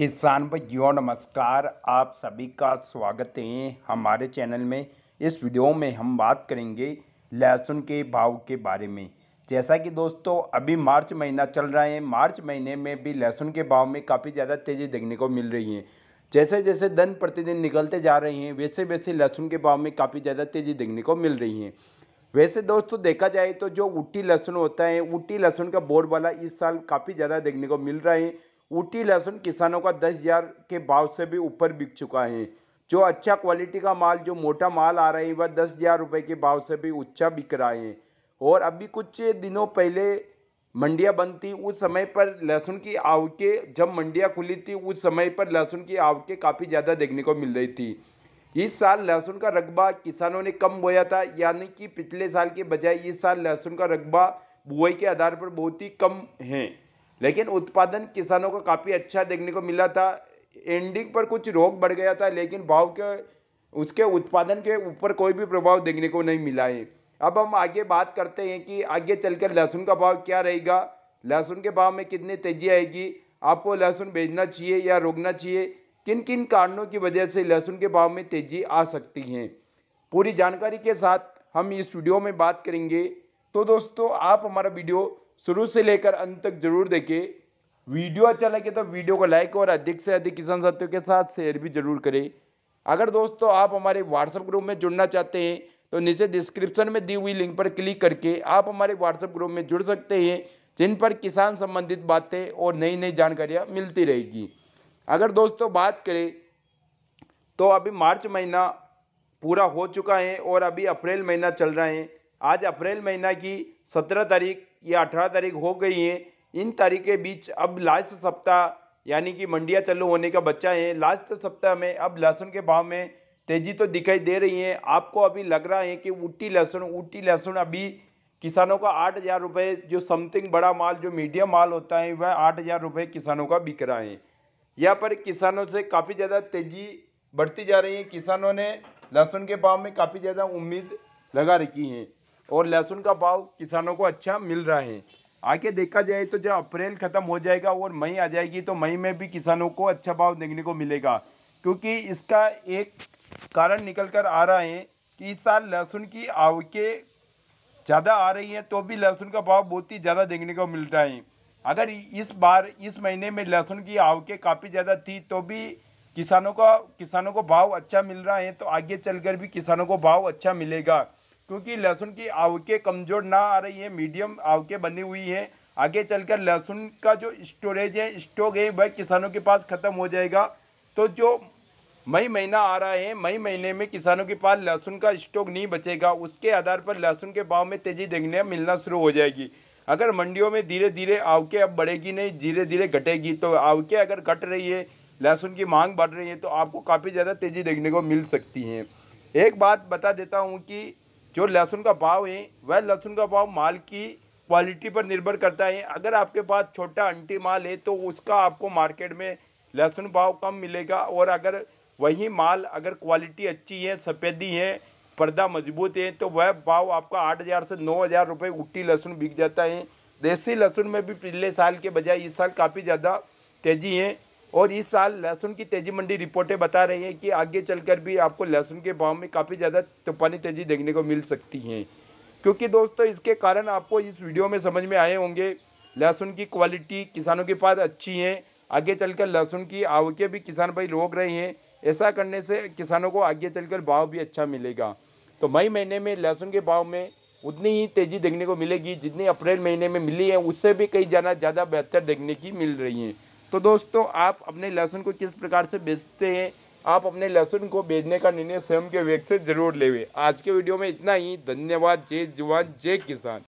किसान भाइयों नमस्कार आप सभी का स्वागत है हमारे चैनल में इस वीडियो में हम बात करेंगे लहसुन के भाव के बारे में जैसा कि दोस्तों अभी मार्च महीना चल रहा है मार्च महीने में भी लहसुन के भाव में काफ़ी ज़्यादा तेज़ी देखने को मिल रही है जैसे जैसे दिन प्रतिदिन निकलते जा रहे हैं वैसे वैसे लहसुन के भाव में काफ़ी ज़्यादा तेज़ी देखने को मिल रही है वैसे दोस्तों देखा जाए तो जो ऊटी लहसुन होता है ऊटी लहसुन का बोर वाला इस साल काफ़ी ज़्यादा देखने को मिल रहा है ऊटी लहसुन किसानों का दस हज़ार के भाव से भी ऊपर बिक चुका है जो अच्छा क्वालिटी का माल जो मोटा माल आ रहा है वह दस हज़ार रुपये के भाव से भी ऊँचा बिक रहा है और अभी कुछ दिनों पहले मंडियाँ बंद थी उस समय पर लहसुन की आवके जब मंडियाँ खुली थी उस समय पर लहसुन की आवके काफ़ी ज़्यादा देखने को मिल रही थी इस साल लहसुन का रकबा किसानों ने कम बोया था यानी कि पिछले साल के बजाय इस साल लहसुन का रकबा बुआई के आधार पर बहुत ही कम है लेकिन उत्पादन किसानों का काफ़ी अच्छा देखने को मिला था एंडिंग पर कुछ रोग बढ़ गया था लेकिन भाव के उसके उत्पादन के ऊपर कोई भी प्रभाव देखने को नहीं मिला है अब हम आगे बात करते हैं कि आगे चलकर लहसुन का भाव क्या रहेगा लहसुन के भाव में कितनी तेज़ी आएगी आपको लहसुन बेचना चाहिए या रोकना चाहिए किन किन कारणों की वजह से लहसुन के भाव में तेज़ी आ सकती है पूरी जानकारी के साथ हम इस वीडियो में बात करेंगे तो दोस्तों आप हमारा वीडियो शुरू से लेकर अंत तक जरूर देखें वीडियो अच्छा लगे तो वीडियो को लाइक और अधिक से अधिक किसान साथियों के साथ शेयर भी जरूर करें अगर दोस्तों आप हमारे व्हाट्सएप ग्रुप में जुड़ना चाहते हैं तो नीचे डिस्क्रिप्शन में दी हुई लिंक पर क्लिक करके आप हमारे व्हाट्सएप ग्रुप में जुड़ सकते हैं जिन पर किसान संबंधित बातें और नई नई जानकारियाँ मिलती रहेगी अगर दोस्तों बात करें तो अभी मार्च महीना पूरा हो चुका है और अभी अप्रैल महीना चल रहा है आज अप्रैल महीना की सत्रह तारीख ये अठारह तारीख हो गई हैं इन तारीख के बीच अब लास्ट सप्ताह यानी कि मंडियाँ चालू होने का बच्चा है लास्ट सप्ताह में अब लहसुन के भाव में तेज़ी तो दिखाई दे रही है आपको अभी लग रहा है कि ऊटी लहसुन ऊटी लहसुन अभी किसानों का आठ हज़ार रुपये जो समथिंग बड़ा माल जो मीडियम माल होता है वह आठ हज़ार रुपये किसानों का बिक रहा है यहाँ पर किसानों से काफ़ी ज़्यादा तेज़ी बढ़ती जा रही है किसानों ने लहसुन के भाव में काफ़ी ज़्यादा उम्मीद लगा रखी है और लहसुन का भाव किसानों को अच्छा मिल रहा है आगे देखा जाए तो जब अप्रैल ख़त्म हो जाएगा और मई आ जाएगी तो मई में भी किसानों को अच्छा भाव देखने को मिलेगा क्योंकि इसका एक कारण निकल कर आ रहा है कि इस साल लहसुन की आवकें ज़्यादा आ रही हैं तो भी लहसुन का भाव बहुत ही ज़्यादा देखने को मिल रहा है अगर इस बार इस महीने में लहसुन की आवकें काफ़ी ज़्यादा थी तो भी किसानों का किसानों को भाव अच्छा मिल रहा है तो आगे चलकर भी किसानों को भाव अच्छा मिलेगा क्योंकि लहसुन की आवके कमज़ोर ना आ रही है मीडियम आवके बनी हुई हैं आगे चलकर लहसुन का जो स्टोरेज है स्टॉक है वह किसानों के पास ख़त्म हो जाएगा तो जो मई महीना आ रहा है मई महीने में किसानों के पास लहसुन का स्टॉक नहीं बचेगा उसके आधार पर लहसुन के भाव में तेज़ी देखने मिलना शुरू हो जाएगी अगर मंडियों में धीरे धीरे आवके अब बढ़ेगी नहीं धीरे धीरे घटेगी तो आवके अगर घट रही है लहसुन की मांग बढ़ रही है तो आपको काफ़ी ज़्यादा तेज़ी देखने को मिल सकती है एक बात बता देता हूँ कि जो लहसुन का भाव है वह लहसुन का भाव माल की क्वालिटी पर निर्भर करता है अगर आपके पास छोटा अंटी माल है तो उसका आपको मार्केट में लहसुन भाव कम मिलेगा और अगर वही माल अगर क्वालिटी अच्छी है सफ़ेदी है पर्दा मजबूत है तो वह भाव आपका आठ हज़ार से नौ हज़ार रुपये उट्टी लहसुन बिक जाता है देसी लहसुन में भी पिछले साल के बजाय इस साल काफ़ी ज़्यादा तेज़ी है और इस साल लहसुन की तेज़ी मंडी रिपोर्टें बता रही हैं कि आगे चलकर भी आपको लहसुन के भाव में काफ़ी ज़्यादा तूफानी तेज़ी देखने को मिल सकती है क्योंकि दोस्तों इसके कारण आपको इस वीडियो में समझ में आए होंगे लहसुन की क्वालिटी किसानों के पास अच्छी है आगे चलकर लहसुन की आवकें भी किसान भाई रोक रहे हैं ऐसा करने से किसानों को आगे चलकर भाव भी अच्छा मिलेगा तो मई महीने में लहसुन के भाव में उतनी ही तेज़ी देखने को मिलेगी जितनी अप्रैल महीने में मिली है उससे भी कई जाना ज़्यादा बेहतर देखने की मिल रही है तो दोस्तों आप अपने लहसुन को किस प्रकार से बेचते हैं आप अपने लहसुन को बेचने का निर्णय स्वयं के वेग से जरूर लेवे आज के वीडियो में इतना ही धन्यवाद जय जवान जय किसान